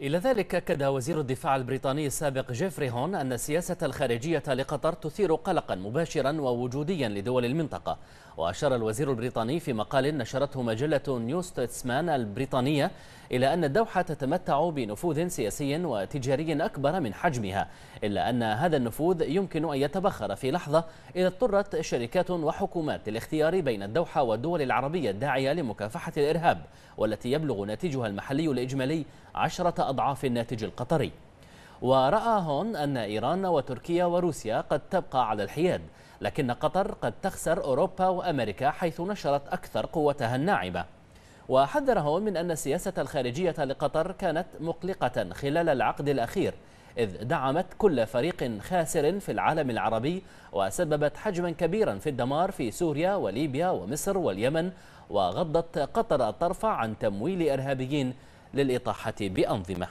إلى ذلك أكد وزير الدفاع البريطاني السابق جيفري هون أن السياسة الخارجية لقطر تثير قلقا مباشرا ووجوديا لدول المنطقة وأشار الوزير البريطاني في مقال نشرته مجلة نيو ستيتسمان البريطانية إلى أن الدوحة تتمتع بنفوذ سياسي وتجاري أكبر من حجمها إلا أن هذا النفوذ يمكن أن يتبخر في لحظة إذا اضطرت شركات وحكومات للاختيار بين الدوحة والدول العربية الداعية لمكافحة الإرهاب والتي يبلغ ناتجها المحلي الإجمالي عشرة أضعاف الناتج القطري ورأى هون أن إيران وتركيا وروسيا قد تبقى على الحياد لكن قطر قد تخسر أوروبا وأمريكا حيث نشرت أكثر قوتها الناعمة وحذر هون من أن السياسة الخارجية لقطر كانت مقلقة خلال العقد الأخير إذ دعمت كل فريق خاسر في العالم العربي وسببت حجما كبيرا في الدمار في سوريا وليبيا ومصر واليمن وغضت قطر الطرف عن تمويل إرهابيين للإطاحة بأنظمة